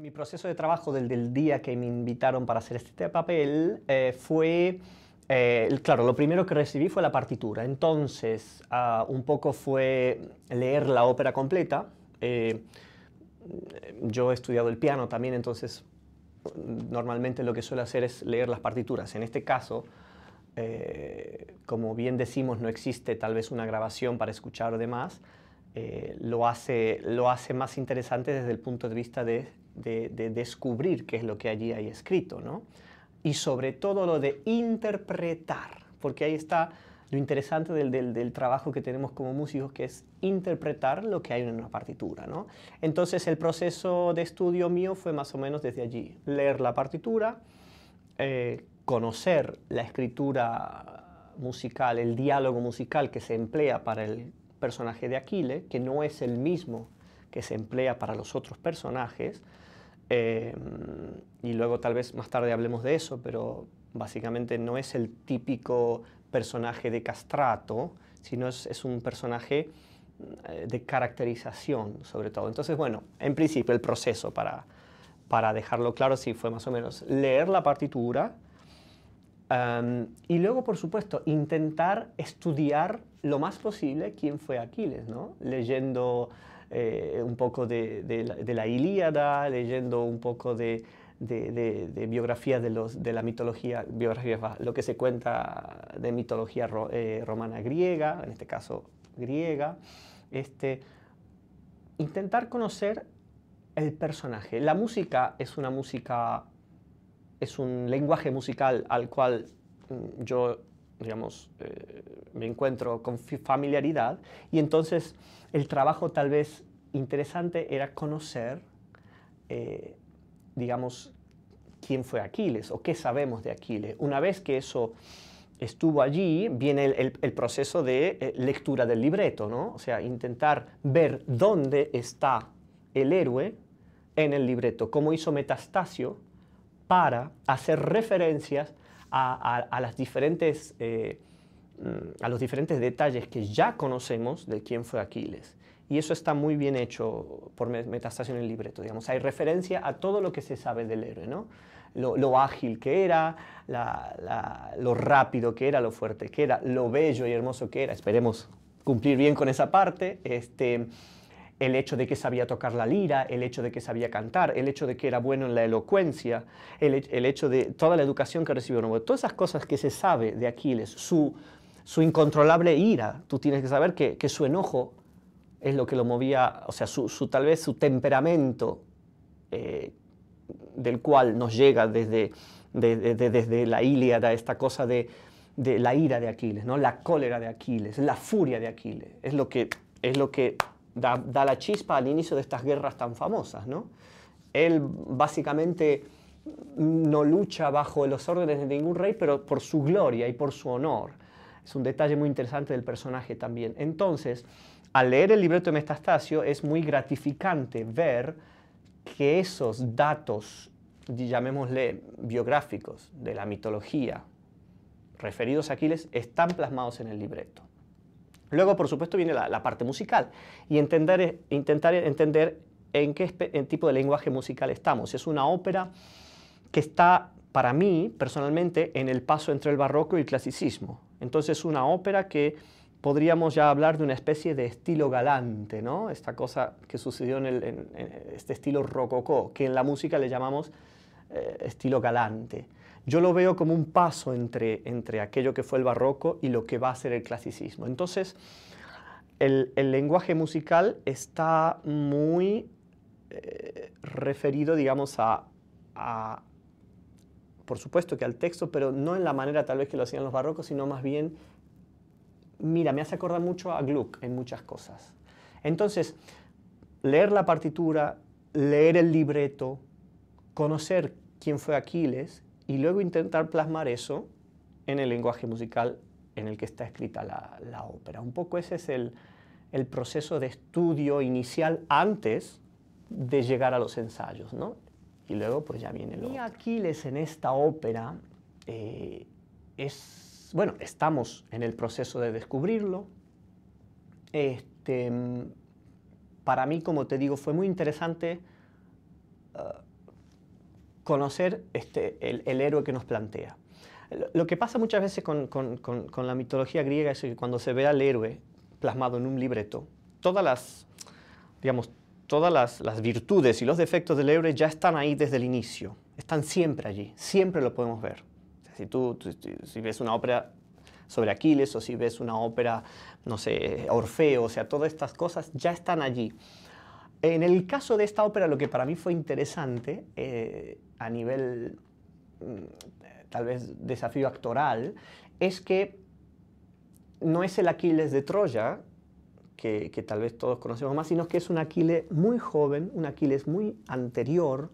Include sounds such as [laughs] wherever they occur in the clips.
mi proceso de trabajo del, del, día que me invitaron para hacer este papel eh, fue, eh, claro, lo primero que recibí fue la partitura. Entonces, ah, un poco fue leer la ópera completa. Eh, yo he estudiado el piano también, entonces normalmente lo que suelo hacer es leer las partituras. En este caso, como bien decimos, no existe tal vez una grabación para escuchar o demás. lo, hace, lo hace más interesante desde el punto de vista de de, descubrir qué es lo que allí hay escrito, ¿no? Y sobre todo lo de interpretar, porque ahí está lo interesante del, trabajo que tenemos como músicos, que es interpretar lo que hay en una partitura, ¿no? Entonces el proceso de estudio mío fue más o menos desde allí, leer la partitura, eh, conocer la escritura musical, el diálogo musical que se emplea para el personaje de Aquiles, que no es el mismo que se emplea para los otros personajes, eh, mm, y luego tal vez más tarde hablemos de eso, pero básicamente no es el típico personaje de castrato, sino es, un personaje eh, de caracterización sobre todo. Entonces, bueno, en principio el proceso para, para dejarlo claro, sí fue más o menos leer la partitura, y luego, por supuesto, intentar estudiar lo más posible quién fue Aquiles, ¿no? Leyendo eh, un poco de, la, Ilíada, leyendo un poco de, biografías de, los, de la mitología, biografía, lo que se cuenta de mitología eh, romana griega, en este caso griega. Este, intentar conocer el personaje. La música es una música es un lenguaje musical al cual mm, yo, digamos, eh, me encuentro con familiaridad y entonces el trabajo tal vez interesante era conocer, eh, digamos, quién fue Aquiles o qué sabemos de Aquiles. Una vez que eso estuvo allí, viene el, proceso de eh, lectura del libreto, ¿no? O sea, intentar ver dónde está el héroe en el libreto, cómo hizo Metastasio para hacer referencias a, las diferentes, eh, mm, a los diferentes detalles que ya conocemos de quién fue Aquiles. Y eso está muy bien hecho por Metastasio en el libreto, digamos. Hay referencia a todo lo que se sabe del héroe, ¿no? Lo, ágil que era, lo rápido que era, lo fuerte que era, lo bello y hermoso que era. Esperemos cumplir bien con esa parte. Este, el hecho de que sabía tocar la lira, el hecho de que sabía cantar, el hecho de que era bueno en la elocuencia, el, hecho de toda la educación que recibió. todas esas cosas que se sabe de Aquiles, su, su incontrolable ira, tú tienes que saber que, su enojo es lo que lo movía, o sea, su, tal vez su temperamento, eh, del cual nos llega desde, desde la Ilíada esta cosa de, de la ira de Aquiles, ¿no? la cólera de Aquiles, la furia de Aquiles, es lo que, es lo que da, la chispa al inicio de estas guerras tan famosas, Él básicamente no lucha bajo los órdenes de ningún rey, pero por su gloria y por su honor. Es un detalle muy interesante del personaje también. Entonces, al leer el libreto de Metastasio es muy gratificante ver que esos datos, llamémosle biográficos, de la mitología referidos a Aquiles, están plasmados en el libreto. Luego, por supuesto, viene la, parte musical y eh, intentar entender en qué tipo de lenguaje musical estamos. Es una ópera que está, para mí, personalmente, en el paso entre el barroco y el clasicismo. Entonces, es una ópera que podríamos ya hablar de una especie de estilo galante, ¿no? Esta cosa que sucedió en, este estilo rococó, que en la música le llamamos eh, estilo galante yo lo veo como un paso entre, entre aquello que fue el barroco y lo que va a ser el clasicismo. Entonces, el, lenguaje musical está muy eh, referido, digamos, a, a, por supuesto que al texto, pero no en la manera tal vez que lo hacían los barrocos, sino más bien, mira, me hace acordar mucho a Gluck en muchas cosas. Entonces, leer la partitura, leer el libreto, conocer quién fue Aquiles, y luego intentar plasmar eso en el lenguaje musical en el que está escrita la, ópera. Un poco ese es el, el, proceso de estudio inicial antes de llegar a los ensayos, ¿no? Y luego pues ya viene lo... Y Aquiles en esta ópera eh, es, bueno, estamos en el proceso de descubrirlo. Este, mm, para mí, como te digo, fue muy interesante ah, conocer este, el, héroe que nos plantea. Lo que pasa muchas veces con, la mitología griega es que cuando se ve al héroe plasmado en un libreto, todas las, digamos, todas las, virtudes y los defectos del héroe ya están ahí desde el inicio, están siempre allí, siempre lo podemos ver. si tú, si ves una ópera sobre Aquiles o si ves una ópera, no sé, Orfeo, o sea, todas estas cosas ya están allí. En el caso de esta ópera, lo que para mí fue interesante eh, a nivel mm, tal vez desafío actoral es que no es el Aquiles de Troya, que, que, tal vez todos conocemos más, sino que es un Aquiles muy joven, un Aquiles muy anterior,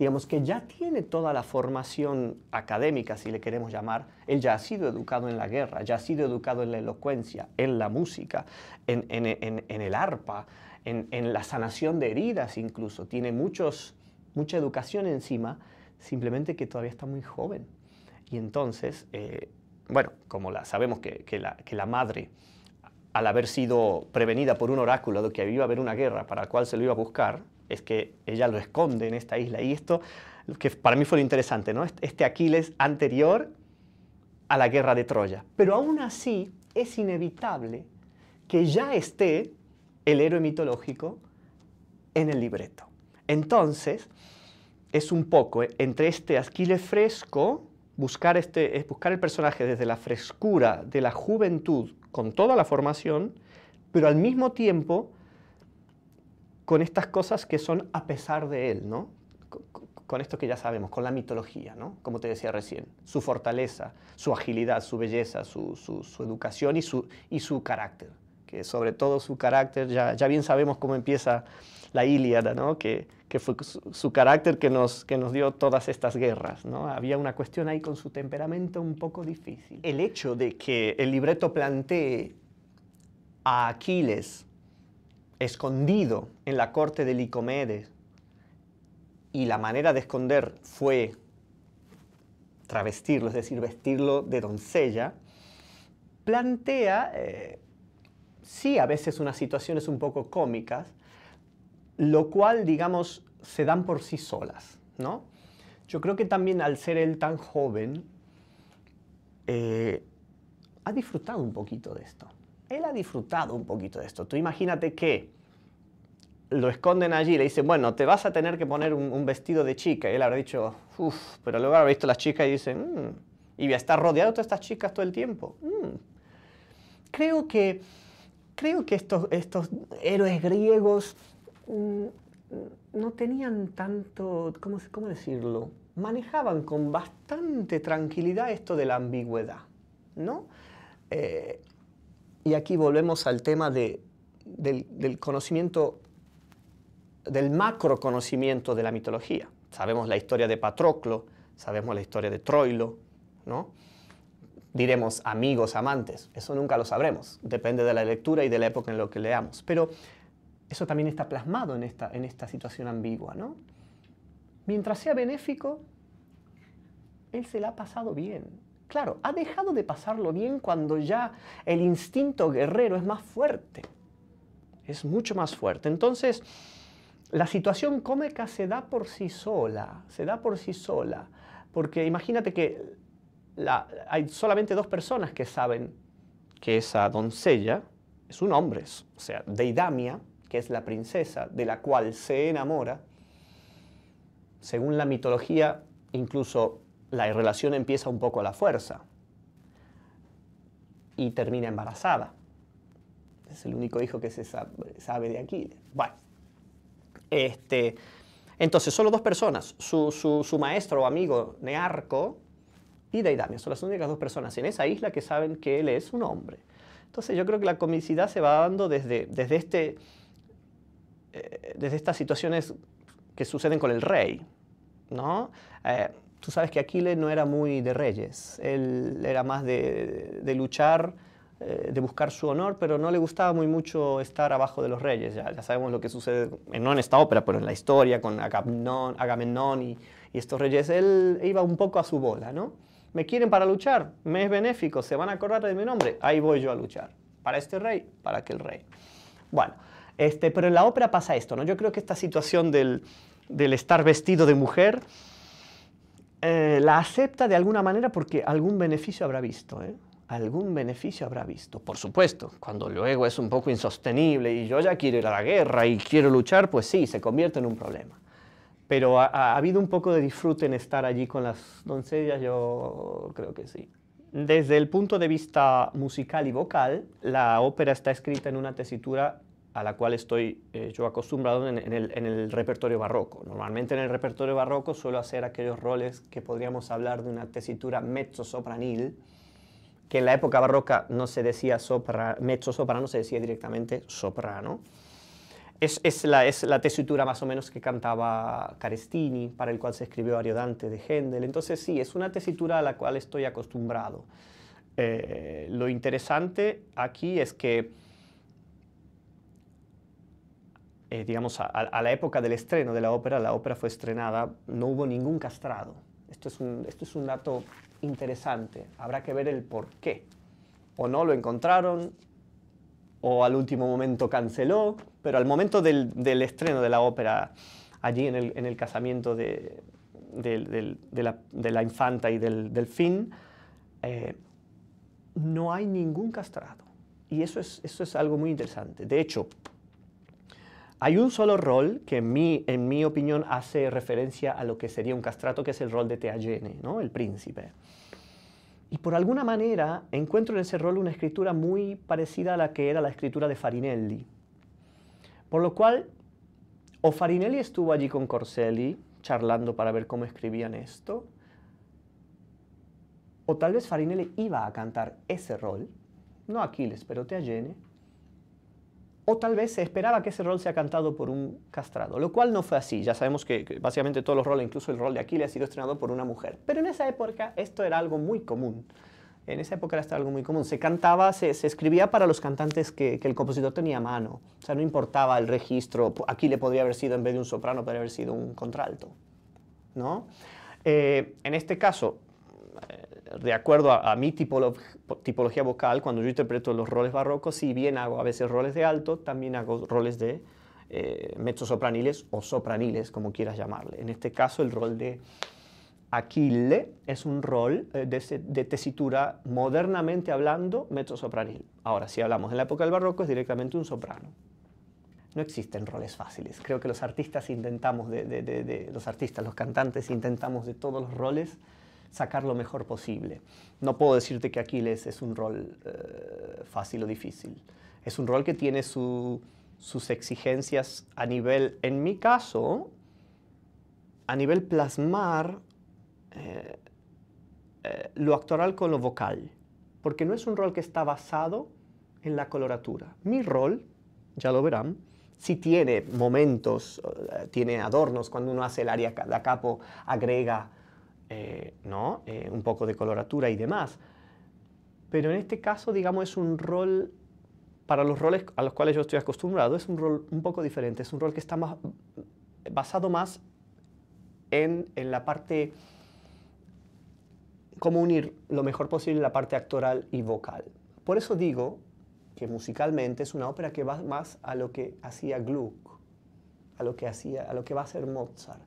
digamos que ya tiene toda la formación académica, si le queremos llamar, él ya ha sido educado en la guerra, ya ha sido educado en la elocuencia, en la música, en, en, en, el arpa, en, la sanación de heridas incluso, tiene muchos, mucha educación encima, simplemente que todavía está muy joven. Y entonces, eh, bueno, como la, sabemos que, que, la, que la madre al haber sido prevenida por un oráculo de que iba a haber una guerra para la cual se lo iba a buscar, es que ella lo esconde en esta isla. Y esto, que para mí fue lo interesante, ¿no? Este, este Aquiles anterior a la guerra de Troya. Pero aún así es inevitable que ya esté el héroe mitológico en el libreto. Entonces, es un poco ¿eh? entre este Aquiles fresco, buscar, este, es buscar el personaje desde la frescura de la juventud con toda la formación, pero al mismo tiempo con estas cosas que son a pesar de él, ¿no? Con esto que ya sabemos, con la mitología, ¿no? Como te decía recién, su fortaleza, su agilidad, su belleza, su, educación y su, y su carácter, que sobre todo su carácter, ya, ya bien sabemos cómo empieza la Ilíada, ¿no? que, fue su, carácter que nos, que nos dio todas estas guerras. ¿no? Había una cuestión ahí con su temperamento un poco difícil. El hecho de que el libreto plantee a Aquiles escondido en la corte de Licomedes y la manera de esconder fue travestirlo, es decir, vestirlo de doncella, plantea, eh, sí, a veces unas situaciones un poco cómicas, lo cual, digamos, se dan por sí solas, ¿no? Yo creo que también al ser él tan joven, eh, ha disfrutado un poquito de esto él ha disfrutado un poquito de esto. Tú imagínate que lo esconden allí, y le dicen, bueno, te vas a tener que poner un, vestido de chica. Y él habrá dicho, uff, pero luego habrá visto a las chicas y dice, mm, y voy a estar rodeado de todas estas chicas todo el tiempo. Mm. Creo que, creo que estos, estos héroes griegos mm, no tenían tanto, ¿cómo, decirlo? Manejaban con bastante tranquilidad esto de la ambigüedad, ¿no? Eh, y aquí volvemos al tema del, conocimiento, del macro conocimiento de la mitología. Sabemos la historia de Patroclo, sabemos la historia de Troilo, ¿no? Diremos amigos, amantes, eso nunca lo sabremos, depende de la lectura y de la época en la que leamos. Pero eso también está plasmado en esta, en esta situación ambigua, ¿no? Mientras sea benéfico, él se la ha pasado bien, Claro, ha dejado de pasarlo bien cuando ya el instinto guerrero es más fuerte. Es mucho más fuerte. Entonces, la situación cómica se da por sí sola, se da por sí sola. Porque imagínate que hay solamente dos personas que saben que esa doncella es un hombre, o sea, Deidamia, que es la princesa de la cual se enamora, según la mitología, incluso la relación empieza un poco a la fuerza y termina embarazada. Es el único hijo que se sabe de Aquiles. Bueno, este, entonces, solo dos personas, su, maestro o amigo Nearco y Deidamia, son las únicas dos personas en esa isla que saben que él es un hombre. Entonces, yo creo que la comicidad se va dando desde, desde, este, eh, desde estas situaciones que suceden con el rey, ¿no? Eh, tú sabes que Aquiles no era muy de reyes, él era más de, luchar, eh, de buscar su honor, pero no le gustaba muy mucho estar abajo de los reyes. Ya, ya sabemos lo que sucede, no en esta ópera, pero en la historia, con Agamemnon, y, estos reyes. Él iba un poco a su bola, ¿no? Me quieren para luchar, me es benéfico, se van a acordar de mi nombre, ahí voy yo a luchar. Para este rey, para aquel rey. Bueno, este, pero en la ópera pasa esto, ¿no? Yo creo que esta situación del estar vestido de mujer eh, la acepta de alguna manera porque algún beneficio habrá visto. ¿eh? Algún beneficio habrá visto. Por supuesto, cuando luego es un poco insostenible y yo ya quiero ir a la guerra y quiero luchar, pues sí, se convierte en un problema. Pero ha, habido un poco de disfrute en estar allí con las doncellas, yo creo que sí. Desde el punto de vista musical y vocal, la ópera está escrita en una tesitura a la cual estoy eh, yo acostumbrado en, el, repertorio barroco. Normalmente en el repertorio barroco suelo hacer aquellos roles que podríamos hablar de una tesitura mezzo-sopranil, que en la época barroca no se decía sopra, mezzo-soprano, se decía directamente soprano. Es, la, es la tesitura más o menos que cantaba Carestini, para el cual se escribió Ariodante de Händel. Entonces sí, es una tesitura a la cual estoy acostumbrado. Eh, lo interesante aquí es que eh, digamos, a, la época del estreno de la ópera, la ópera fue estrenada, no hubo ningún castrado. Esto es un, esto es un dato interesante, habrá que ver el por qué. O no lo encontraron, o al último momento canceló, pero al momento del, estreno de la ópera, allí en el, casamiento de, la, infanta y del, fin, eh, no hay ningún castrado. Y eso es, eso es algo muy interesante. De hecho, hay un solo rol que en mi, en mi opinión hace referencia a lo que sería un castrato, que es el rol de Teagene, ¿no? el príncipe. Y por alguna manera encuentro en ese rol una escritura muy parecida a la que era la escritura de Farinelli. Por lo cual, o Farinelli estuvo allí con Corselli charlando para ver cómo escribían esto, o tal vez Farinelli iba a cantar ese rol, no Aquiles, pero Teagene, o tal vez se esperaba que ese rol sea cantado por un castrado, lo cual no fue así. Ya sabemos que, básicamente todos los roles, incluso el rol de Aquiles, ha sido estrenado por una mujer. Pero en esa época esto era algo muy común. En esa época era algo muy común. Se cantaba, se, escribía para los cantantes que, el compositor tenía a mano. O sea, no importaba el registro. Aquí le podría haber sido, en vez de un soprano, podría haber sido un contralto. ¿No? Eh, en este caso, de acuerdo a, mi tipología vocal, cuando yo interpreto los roles barrocos, si bien hago a veces roles de alto, también hago roles de eh, mezzo-sopraniles o sopraniles, como quieras llamarle. En este caso, el rol de Aquile es un rol eh, de, tesitura modernamente hablando mezzo-sopranil. Ahora, si hablamos en la época del barroco, es directamente un soprano. No existen roles fáciles. Creo que los artistas intentamos, de los artistas, los cantantes intentamos de todos los roles sacar lo mejor posible. No puedo decirte que Aquiles es un rol eh, fácil o difícil. Es un rol que tiene sus exigencias a nivel, en mi caso, a nivel plasmar eh, eh, lo actoral con lo vocal, porque no es un rol que está basado en la coloratura. Mi rol, ya lo verán, sí tiene momentos, tiene adornos, cuando uno hace el área da capo, agrega eh, ¿no? Eh, un poco de coloratura y demás. Pero en este caso, digamos, es un rol, para los roles a los cuales yo estoy acostumbrado, es un rol un poco diferente, es un rol que está más, basado más en, la parte, cómo unir lo mejor posible la parte actoral y vocal. Por eso digo que musicalmente es una ópera que va más a lo que hacía Gluck, a lo que, hacía, a lo que va a hacer Mozart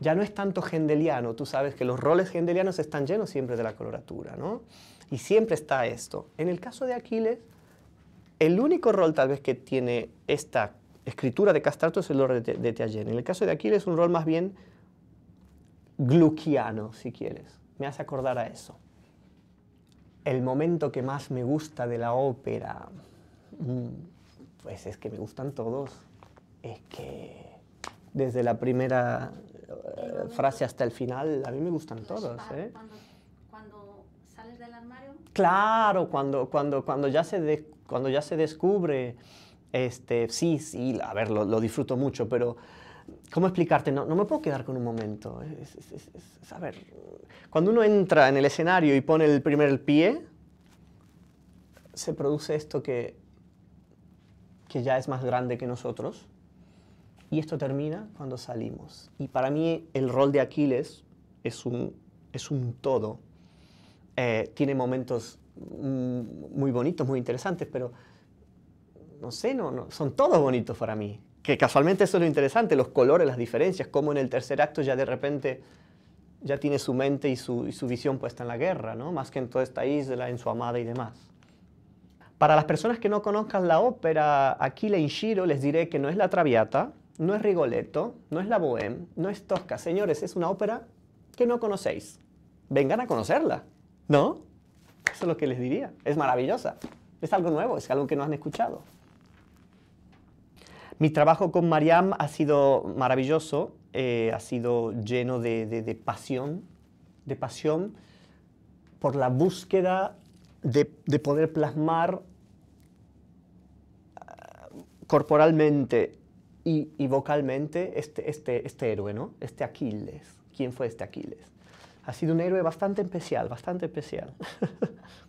ya no es tanto gendeliano, tú sabes que los roles gendelianos están llenos siempre de la coloratura, ¿no? Y siempre está esto. En el caso de Aquiles, el único rol tal vez que tiene esta escritura de Castrato es el rol de, de En el caso de Aquiles un rol más bien gluquiano, si quieres. Me hace acordar a eso. El momento que más me gusta de la ópera, mm, pues es que me gustan todos. Es que desde la primera frase hasta el final, a mí me gustan todos. ¿eh? Cuando, sales del armario. Claro, cuando, cuando, cuando, ya, se cuando ya se descubre, este, sí, sí, a ver, lo, disfruto mucho, pero... ¿Cómo explicarte? No, no, me puedo quedar con un momento. ¿eh? a ver, cuando uno entra en el escenario y pone el primer pie, se produce esto que, que ya es más grande que nosotros, y esto termina cuando salimos. Y para mí el rol de Aquiles es un, es un todo. Eh, tiene momentos mm, muy bonitos, muy interesantes, pero no sé, no, son todos bonitos para mí. Que casualmente eso es lo interesante, los colores, las diferencias, como en el tercer acto ya de repente ya tiene su mente y su, visión puesta en la guerra, ¿no? más que en toda esta isla, en su amada y demás. Para las personas que no conozcan la ópera, Aquila y Shiro les diré que no es la Traviata, no es Rigoletto, no es La Bohème, no es Tosca. Señores, es una ópera que no conocéis. Vengan a conocerla, ¿no? Eso es lo que les diría. Es maravillosa. Es algo nuevo, es algo que no han escuchado. Mi trabajo con Mariam ha sido maravilloso, eh, ha sido lleno de, pasión, de pasión por la búsqueda de poder plasmar ah, corporalmente y, vocalmente este, este, este héroe, ¿no? Este Aquiles. ¿Quién fue este Aquiles? Ha sido un héroe bastante especial, bastante especial. [laughs]